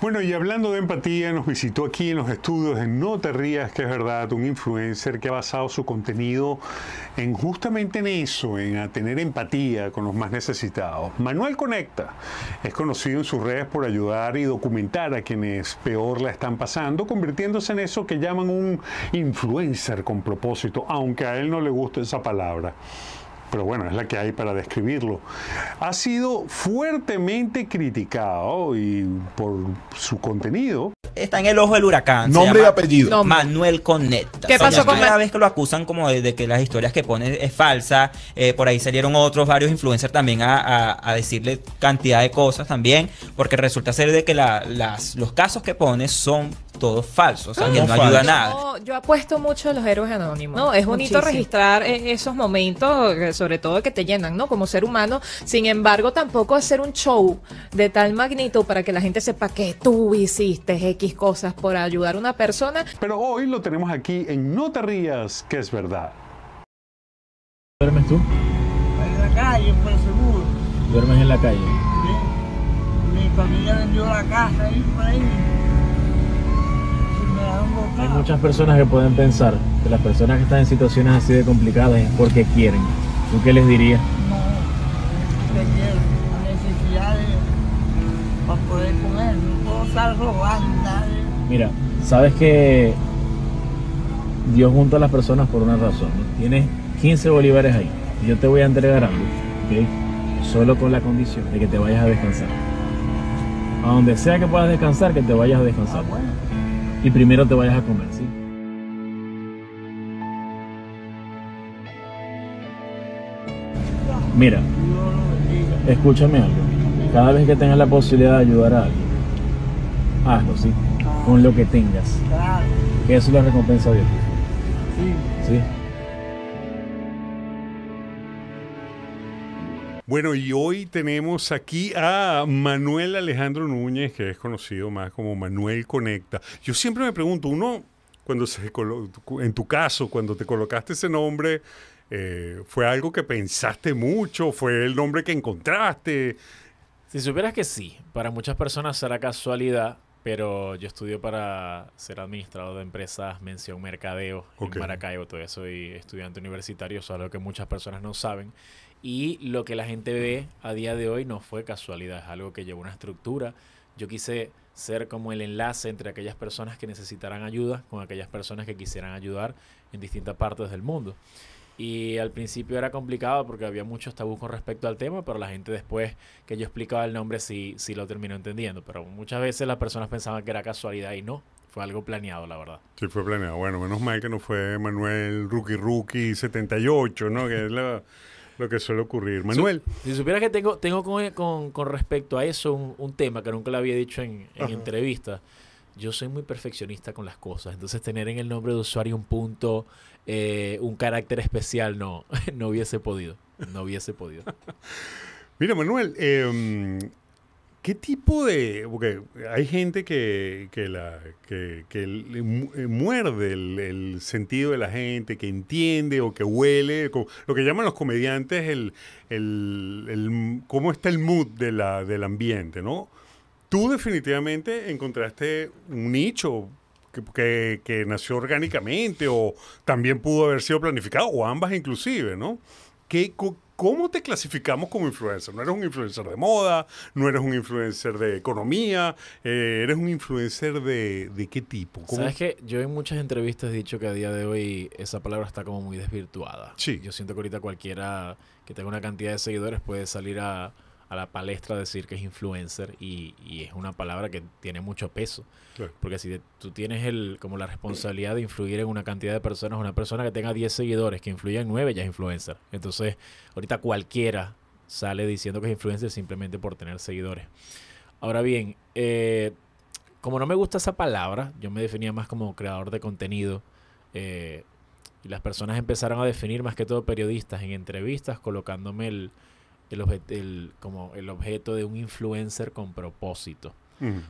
Bueno, y hablando de empatía, nos visitó aquí en los estudios en No Te Rías, que es verdad, un influencer que ha basado su contenido en justamente en eso, en tener empatía con los más necesitados. Manuel Conecta es conocido en sus redes por ayudar y documentar a quienes peor la están pasando, convirtiéndose en eso que llaman un influencer con propósito, aunque a él no le gusta esa palabra pero bueno, es la que hay para describirlo, ha sido fuertemente criticado y por su contenido. Está en el ojo del huracán. Nombre y apellido. Manuel Conecta. ¿Qué pasó con Cada vez que lo acusan como de, que las historias que pone es falsa, eh, por ahí salieron otros, varios influencers también a, decirle cantidad de cosas también, porque resulta ser de que las, los casos que pone son todo falso, o sea, no ayuda a nada. Yo, apuesto mucho a los héroes anónimos. No, es bonito registrar eh, esos momentos, eh, sobre todo que te llenan, ¿no? Como ser humano. Sin embargo, tampoco hacer un show de tal magnitud para que la gente sepa que tú hiciste X cosas por ayudar a una persona. Pero hoy lo tenemos aquí en No te rías, que es verdad. ¿Duermes tú? En la calle, por pues, seguro. ¿Duermes en la calle? Mi familia vendió la casa ahí por hay muchas personas que pueden pensar que las personas que están en situaciones así de complicadas es porque quieren. ¿Tú qué les dirías? No, necesidades para poder comer, no puedo Mira, sabes que Dios junta a las personas por una razón. Tienes 15 bolívares ahí. Yo te voy a entregar algo, Solo con la condición de que te vayas a descansar. A donde sea que puedas descansar, que te vayas a descansar. Ah, y primero te vayas a comer, ¿sí? Mira, escúchame algo. Cada vez que tengas la posibilidad de ayudar a alguien, hazlo, ¿sí? Con lo que tengas. Que eso es la recompensa de Dios. ¿Sí? Bueno, y hoy tenemos aquí a Manuel Alejandro Núñez, que es conocido más como Manuel Conecta. Yo siempre me pregunto, uno, cuando en tu caso, cuando te colocaste ese nombre, eh, ¿fue algo que pensaste mucho? ¿Fue el nombre que encontraste? Si supieras que sí, para muchas personas será casualidad, pero yo estudié para ser administrador de empresas, mención mercadeo en Maracaibo, todo eso, estudiante universitario, eso es algo que muchas personas no saben. Y lo que la gente ve a día de hoy no fue casualidad, es algo que llevó una estructura. Yo quise ser como el enlace entre aquellas personas que necesitaran ayuda con aquellas personas que quisieran ayudar en distintas partes del mundo. Y al principio era complicado porque había muchos tabús con respecto al tema, pero la gente después que yo explicaba el nombre sí, sí lo terminó entendiendo. Pero muchas veces las personas pensaban que era casualidad y no, fue algo planeado, la verdad. Sí, fue planeado. Bueno, menos mal que no fue Manuel Rookie Rookie 78, ¿no? Que es la... Lo que suele ocurrir. Manuel. Si, supieras que tengo, tengo con, respecto a eso un, tema que nunca le había dicho en, en entrevistas. Yo soy muy perfeccionista con las cosas. Entonces, tener en el nombre de usuario un punto, eh, un carácter especial, no, no hubiese podido. No hubiese podido. Mira, Manuel, eh, ¿Qué tipo de...? Porque hay gente que, la, eh, eh, muerde el, sentido de la gente, que entiende o que huele, lo que llaman los comediantes el, cómo está el mood de la, del ambiente, ¿no? Tú definitivamente encontraste un nicho que, que nació orgánicamente o también pudo haber sido planificado, o ambas inclusive, ¿no? ¿Qué, cómo te clasificamos como influencer. No eres un influencer de moda, no eres un influencer de economía, eh, eres un influencer de, de qué tipo. Sabes que yo en muchas entrevistas he dicho que a día de hoy esa palabra está como muy desvirtuada. Sí. Yo siento que ahorita cualquiera que tenga una cantidad de seguidores puede salir a a la palestra decir que es influencer y, es una palabra que tiene mucho peso. Porque si tú tienes el, como la responsabilidad de influir en una cantidad de personas, una persona que tenga 10 seguidores, que influya en 9, ya es influencer. Entonces, ahorita cualquiera sale diciendo que es influencer simplemente por tener seguidores. Ahora bien, eh, como no me gusta esa palabra, yo me definía más como creador de contenido. Eh, y las personas empezaron a definir más que todo periodistas en entrevistas, colocándome el, el, como el objeto de un influencer con propósito.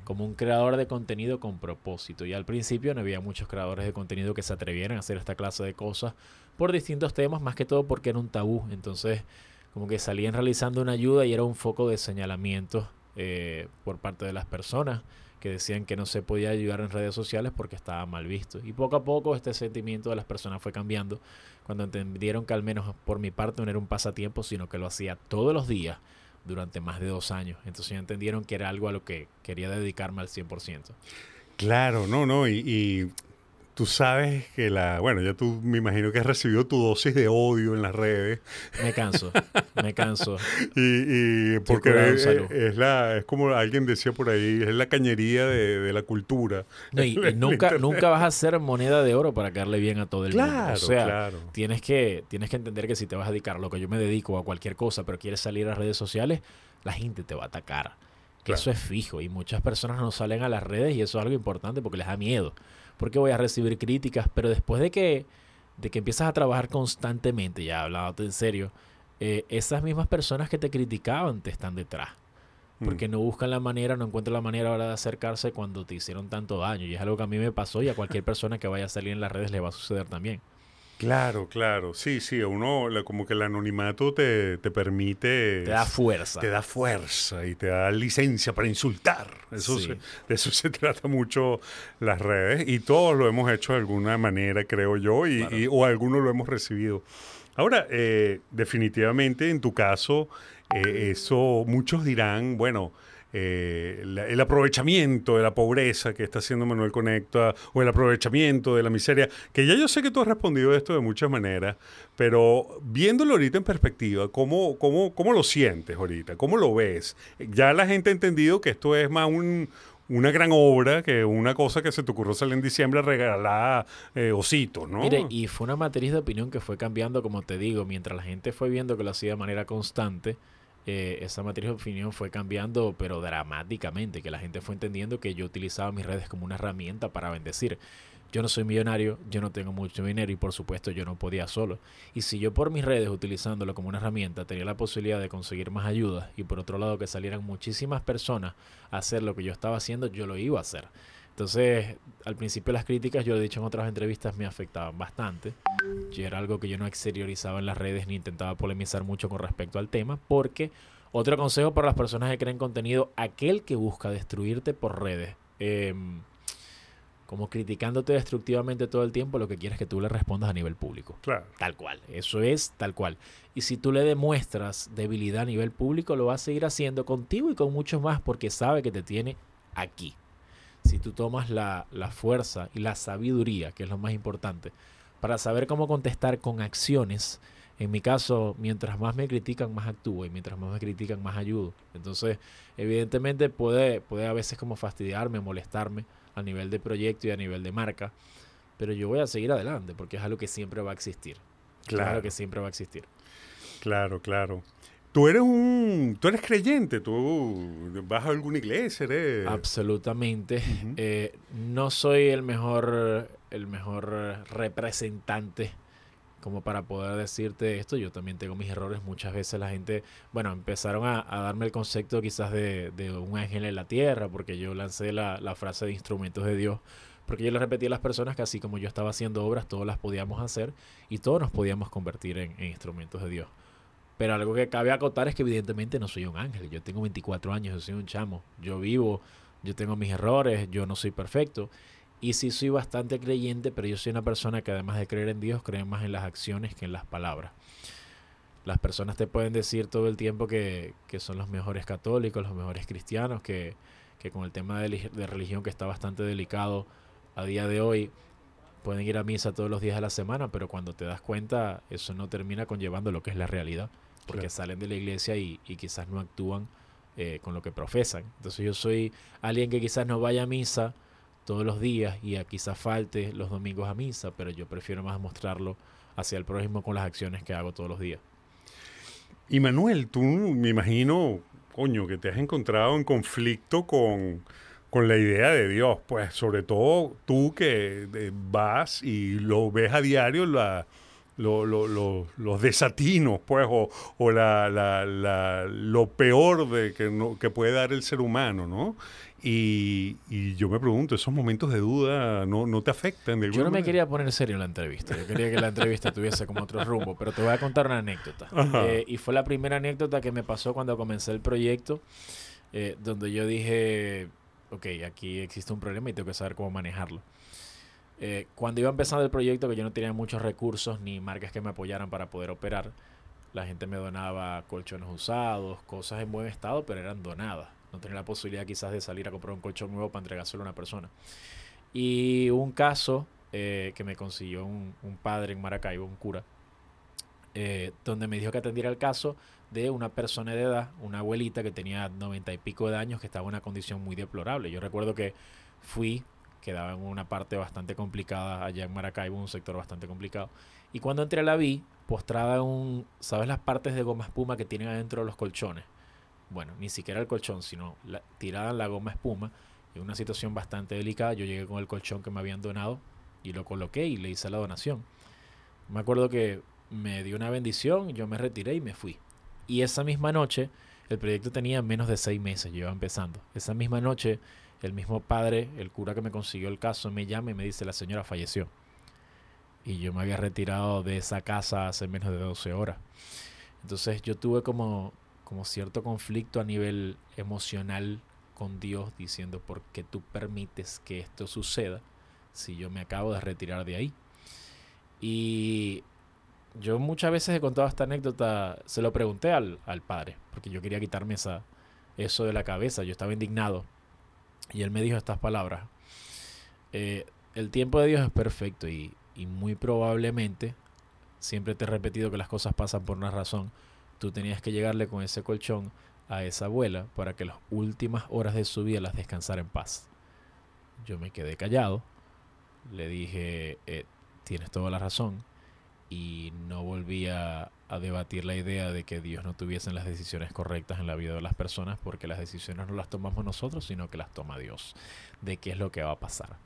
Como un creador de contenido con propósito. Y al principio no había muchos creadores de contenido que se atrevieran a hacer esta clase de cosas por distintos temas, más que todo porque era un tabú. Entonces, como que salían realizando una ayuda y era un foco de señalamiento eh, por parte de las personas que decían que no se podía ayudar en redes sociales porque estaba mal visto. Y poco a poco este sentimiento de las personas fue cambiando cuando entendieron que al menos por mi parte no era un pasatiempo, sino que lo hacía todos los días durante más de dos años. Entonces ya entendieron que era algo a lo que quería dedicarme al 100%. Claro, no, no, y, y tú sabes que la, bueno, ya tú me imagino que has recibido tu dosis de odio en las redes. Me canso, me canso. y, porque es, la, es como alguien decía por ahí, es la cañería de, la cultura. No, y, nunca, nunca vas a ser moneda de oro para caerle bien a todo el mundo. O sea, claro. tienes que, tienes que entender que si te vas a dedicar lo que yo me dedico a cualquier cosa, pero quieres salir a redes sociales, la gente te va a atacar. Que Eso es fijo y muchas personas no salen a las redes y eso es algo importante porque les da miedo porque voy a recibir críticas, pero después de que, de que empiezas a trabajar constantemente, ya hablándote en serio, eh, esas mismas personas que te criticaban te están detrás. Mm. Porque no buscan la manera, no encuentran la manera ahora de acercarse cuando te hicieron tanto daño. Y es algo que a mí me pasó y a cualquier persona que vaya a salir en las redes le va a suceder también. Claro, claro. Sí, sí, uno como que el anonimato te, te, permite... Te da fuerza. Te da fuerza y te da licencia para insultar. Eso de eso se trata mucho las redes y todos lo hemos hecho de alguna manera, creo yo, y, o algunos lo hemos recibido. Ahora, eh, definitivamente en tu caso, eh, eso muchos dirán, bueno, eh, el aprovechamiento de la pobreza que está haciendo Manuel Conecta o el aprovechamiento de la miseria, que ya yo sé que tú has respondido esto de muchas maneras, pero viéndolo ahorita en perspectiva, ¿cómo, cómo lo sientes ahorita? ¿Cómo lo ves? Ya la gente ha entendido que esto es más un, una gran obra que una cosa que se te ocurrió salir en diciembre regalada eh, ositos, ¿no? Mire, y fue una matriz de opinión que fue cambiando, como te digo, mientras la gente fue viendo que lo hacía de manera constante eh, esa matriz de opinión fue cambiando, pero dramáticamente, que la gente fue entendiendo que yo utilizaba mis redes como una herramienta para bendecir. Yo no soy millonario, yo no tengo mucho dinero y por supuesto yo no podía solo. Y si yo por mis redes, utilizándolo como una herramienta, tenía la posibilidad de conseguir más ayuda y por otro lado que salieran muchísimas personas a hacer lo que yo estaba haciendo, yo lo iba a hacer. Entonces, al principio las críticas, yo lo he dicho en otras entrevistas, me afectaban bastante. Y era algo que yo no exteriorizaba en las redes ni intentaba polemizar mucho con respecto al tema, porque otro consejo para las personas que creen contenido, aquel que busca destruirte por redes, em, como criticándote destructivamente todo el tiempo, lo que quieres que tú le respondas a nivel público. Claro. Tal cual, eso es tal cual. Y si tú le demuestras debilidad a nivel público, lo va a seguir haciendo contigo y con muchos más porque sabe que te tiene aquí si tú tomas la, fuerza y la sabiduría, que es lo más importante, para saber cómo contestar con acciones, en mi caso, mientras más me critican, más actúo y mientras más me critican, más ayudo. Entonces, evidentemente puede, puede a veces como fastidiarme, molestarme a nivel de proyecto y a nivel de marca, pero yo voy a seguir adelante porque es algo que siempre va a existir. Claro. que siempre va a existir. Claro, claro. Tú eres un, tú eres creyente, tú vas a alguna iglesia, eres... Absolutamente. Eh, no soy el mejor, el mejor representante como para poder decirte esto. Yo también tengo mis errores. Muchas veces la gente, bueno, empezaron a, darme el concepto quizás de, un ángel en la tierra, porque yo lancé la, frase de instrumentos de Dios porque yo le repetí a las personas que así como yo estaba haciendo obras, todas las podíamos hacer y todos nos podíamos convertir en instrumentos de Dios. Pero algo que cabe acotar es que evidentemente no soy un ángel. Yo tengo 24 años, yo soy un chamo. Yo vivo, yo tengo mis errores, yo no soy perfecto. Y sí soy bastante creyente, pero yo soy una persona que además de creer en Dios, cree más en las acciones que en las palabras. Las personas te pueden decir todo el tiempo que, son los mejores católicos, los mejores cristianos, que, con el tema de, de religión que está bastante delicado a día de hoy, pueden ir a misa todos los días de la semana, pero cuando te das cuenta, eso no termina conllevando lo que es la realidad porque salen de la iglesia y, quizás no actúan eh, con lo que profesan. Entonces yo soy alguien que quizás no vaya a misa todos los días y quizás falte los domingos a misa, pero yo prefiero más mostrarlo hacia el prójimo con las acciones que hago todos los días. Y Manuel, tú me imagino, coño, que te has encontrado en conflicto con, con la idea de Dios, pues sobre todo tú que eh, vas y lo ves a diario la los desatinos, pues, o, lo peor de que, puede dar el ser humano, ¿no? Y, yo me pregunto, ¿esos momentos de duda no, no te afectan? yo no me quería poner serio la entrevista. Yo quería que la entrevista tuviese como otro rumbo, pero te voy a contar una anécdota. Eh, y fue la primera anécdota que me pasó cuando comencé el proyecto, eh, donde yo dije, ok, aquí existe un problema y tengo que saber cómo manejarlo. Eh, cuando iba empezando el proyecto, que yo no tenía muchos recursos ni marcas que me apoyaran para poder operar, la gente me donaba colchones usados, cosas en buen estado, pero eran donadas. No tenía la posibilidad quizás de salir a comprar un colchón nuevo para entregárselo a una persona. Y un caso eh, que me consiguió un, padre en Maracaibo, un cura, eh, donde me dijo que atendiera el caso de una persona de edad, una abuelita que tenía noventa y pico de años, que estaba en una condición muy deplorable. Yo recuerdo que fui quedaba en una parte bastante complicada, allá en Maracaibo, un sector bastante complicado. Y cuando entré a la vi postrada en un, ¿sabes las partes de goma espuma que tienen adentro los colchones? Bueno, ni siquiera el colchón, sino la, tirada en la goma espuma, en una situación bastante delicada. Yo llegué con el colchón que me habían donado y lo coloqué y le hice la donación. Me acuerdo que me dio una bendición, yo me retiré y me fui. Y esa misma noche, el proyecto tenía menos de seis meses, yo iba empezando. Esa misma noche el mismo padre, el cura que me consiguió el caso, me llama y me dice, la señora falleció. Y yo me había retirado de esa casa hace menos de 12 horas. Entonces yo tuve como, como cierto conflicto a nivel emocional con Dios diciendo, ¿por qué tú permites que esto suceda si yo me acabo de retirar de ahí? Y yo muchas veces he contado esta anécdota, se lo pregunté al, al padre, porque yo quería quitarme esa, eso de la cabeza, yo estaba indignado y él me dijo estas palabras. Eh, el tiempo de Dios es perfecto y, muy probablemente, siempre te he repetido que las cosas pasan por una razón, tú tenías que llegarle con ese colchón a esa abuela para que las últimas horas de su vida las descansara en paz. Yo me quedé callado, le dije, eh, tienes toda la razón, y no volvía a debatir la idea de que Dios no tuviese las decisiones correctas en la vida de las personas porque las decisiones no las tomamos nosotros, sino que las toma Dios, de qué es lo que va a pasar.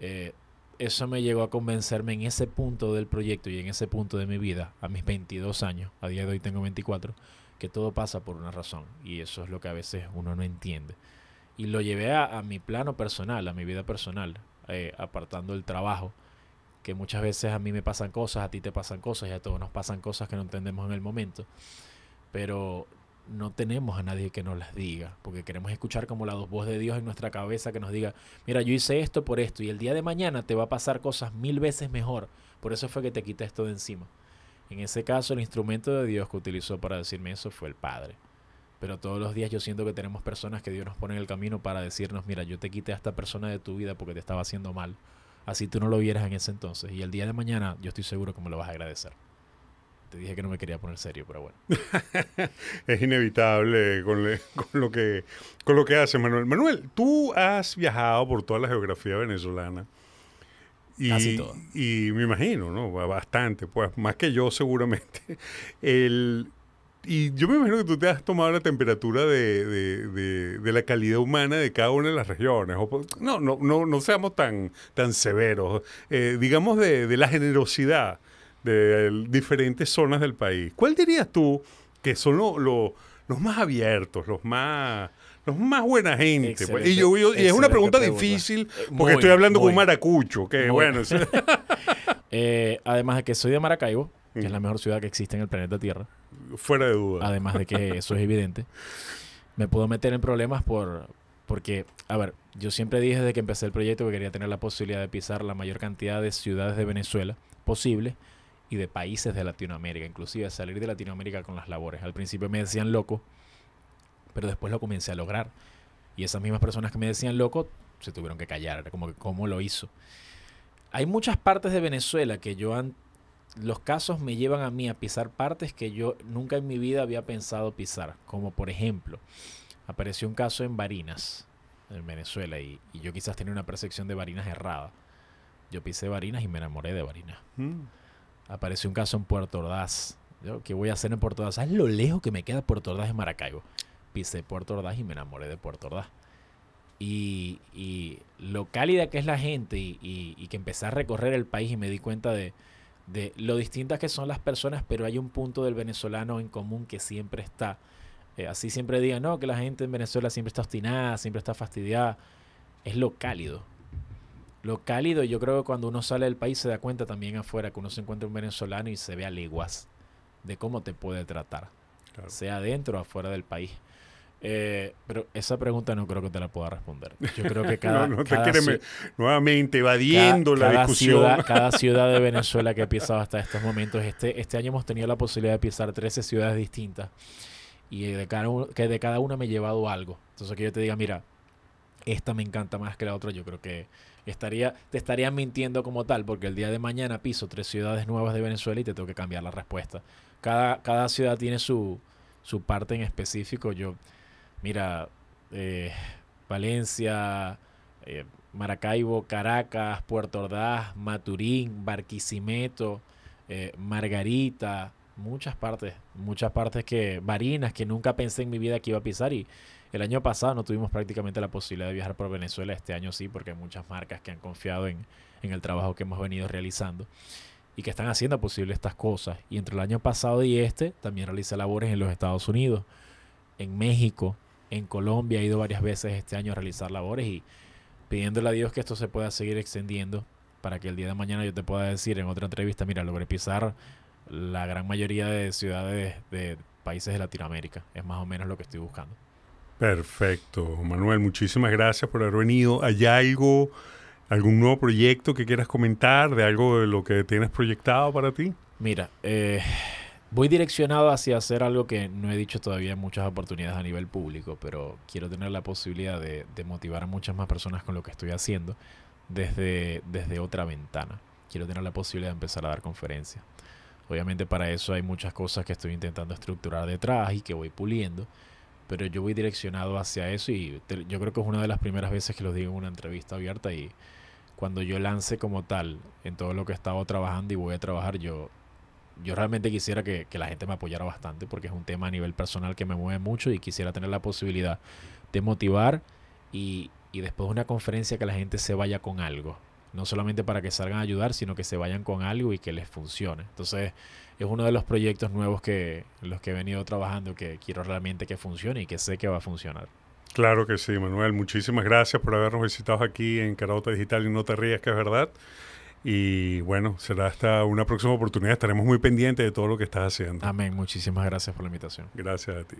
Eh, eso me llegó a convencerme en ese punto del proyecto y en ese punto de mi vida, a mis 22 años, a día de hoy tengo 24, que todo pasa por una razón y eso es lo que a veces uno no entiende. Y lo llevé a, mi plano personal, a mi vida personal, eh, apartando el trabajo que muchas veces a mí me pasan cosas, a ti te pasan cosas y a todos nos pasan cosas que no entendemos en el momento, pero no tenemos a nadie que nos las diga, porque queremos escuchar como la voz de Dios en nuestra cabeza que nos diga, mira, yo hice esto por esto y el día de mañana te va a pasar cosas mil veces mejor, por eso fue que te quité esto de encima. En ese caso, el instrumento de Dios que utilizó para decirme eso fue el Padre. Pero todos los días yo siento que tenemos personas que Dios nos pone en el camino para decirnos, mira, yo te quité a esta persona de tu vida porque te estaba haciendo mal así tú no lo vieras en ese entonces. Y el día de mañana yo estoy seguro que me lo vas a agradecer. Te dije que no me quería poner serio, pero bueno. es inevitable con, lo que, con lo que hace Manuel. Manuel, tú has viajado por toda la geografía venezolana. Y, todo. y me imagino, ¿no? Bastante, pues más que yo seguramente. El, y yo me imagino que tú te has tomado la temperatura de, la calidad humana de cada una de las regiones. No, no, no, no seamos tan, tan severos. Eh, digamos de, la generosidad de diferentes zonas del país. ¿Cuál dirías tú que son los más abiertos, los más los más buena gente. Pues? y, es una pregunta, difícil eh, porque estoy hablando con un maracucho, que bueno. Eh, además de que soy de Maracaibo, que es la mejor ciudad que existe en el planeta Tierra fuera de duda. Además de que eso es evidente. Me puedo meter en problemas por, porque, a ver, yo siempre dije desde que empecé el proyecto que quería tener la posibilidad de pisar la mayor cantidad de ciudades de Venezuela posible y de países de Latinoamérica, inclusive salir de Latinoamérica con las labores. Al principio me decían loco, pero después lo comencé a lograr. Y esas mismas personas que me decían loco se tuvieron que callar, como que cómo lo hizo. Hay muchas partes de Venezuela que yo los casos me llevan a mí a pisar partes que yo nunca en mi vida había pensado pisar. Como por ejemplo, apareció un caso en Barinas, en Venezuela, y, yo quizás tenía una percepción de Barinas errada. Yo pisé Barinas y me enamoré de Barinas. Mm. Apareció un caso en Puerto Ordaz. ¿Qué voy a hacer en Puerto Ordaz? ¿Sabes lo lejos que me queda Puerto Ordaz de Maracaibo? Pisé Puerto Ordaz y me enamoré de Puerto Ordaz. Y, y lo cálida que es la gente y que empecé a recorrer el país y me di cuenta de, de lo distintas que son las personas, pero hay un punto del venezolano en común que siempre está. Eh, así siempre digan, no, que la gente en Venezuela siempre está obstinada, siempre está fastidiada. Es lo cálido. Lo cálido, yo creo que cuando uno sale del país se da cuenta también afuera que uno se encuentra un venezolano y se ve a leguas de cómo te puede tratar, sea dentro o afuera del país. Eh, pero esa pregunta no creo que te la pueda responder. Yo creo que cada. no, no nuevamente evadiendo la discusión. Ciudad, cada ciudad de Venezuela que he pisado hasta estos momentos. Este, este año hemos tenido la posibilidad de pisar 13 ciudades distintas. Y de cada, que de cada una me he llevado algo. Entonces, que yo te diga, mira, esta me encanta más que la otra, yo creo que estaría, te estaría mintiendo como tal, porque el día de mañana piso tres ciudades nuevas de Venezuela y te tengo que cambiar la respuesta. Cada, cada ciudad tiene su, su parte en específico. Yo mira, eh, Valencia, eh, Maracaibo, Caracas, Puerto Ordaz, Maturín, Barquisimeto, eh, Margarita, muchas partes, muchas partes que, Barinas, que nunca pensé en mi vida que iba a pisar y el año pasado no tuvimos prácticamente la posibilidad de viajar por Venezuela, este año sí, porque hay muchas marcas que han confiado en, en el trabajo que hemos venido realizando y que están haciendo posible estas cosas. Y entre el año pasado y este también realicé labores en los Estados Unidos, en México, en Colombia, he ido varias veces este año a realizar labores y pidiéndole a Dios que esto se pueda seguir extendiendo para que el día de mañana yo te pueda decir en otra entrevista, mira, logré pisar la gran mayoría de ciudades de países de Latinoamérica. Es más o menos lo que estoy buscando. Perfecto, Manuel, muchísimas gracias por haber venido. ¿Hay algo, algún nuevo proyecto que quieras comentar de algo de lo que tienes proyectado para ti? Mira, eh, voy direccionado hacia hacer algo que no he dicho todavía en muchas oportunidades a nivel público, pero quiero tener la posibilidad de, motivar a muchas más personas con lo que estoy haciendo desde, desde otra ventana. Quiero tener la posibilidad de empezar a dar conferencias. Obviamente para eso hay muchas cosas que estoy intentando estructurar detrás y que voy puliendo, pero yo voy direccionado hacia eso y yo creo que es una de las primeras veces que los digo en una entrevista abierta y cuando yo lance como tal en todo lo que he estado trabajando y voy a trabajar, yo yo realmente quisiera que, la gente me apoyara bastante porque es un tema a nivel personal que me mueve mucho y quisiera tener la posibilidad de motivar y, y después de una conferencia que la gente se vaya con algo. No solamente para que salgan a ayudar, sino que se vayan con algo y que les funcione. Entonces, es uno de los proyectos nuevos que los que he venido trabajando que quiero realmente que funcione y que sé que va a funcionar. Claro que sí, Manuel. Muchísimas gracias por habernos visitado aquí en Carota Digital y no te rías, que es verdad. Y bueno, será hasta una próxima oportunidad. Estaremos muy pendientes de todo lo que estás haciendo. Amén. Muchísimas gracias por la invitación. Gracias a ti.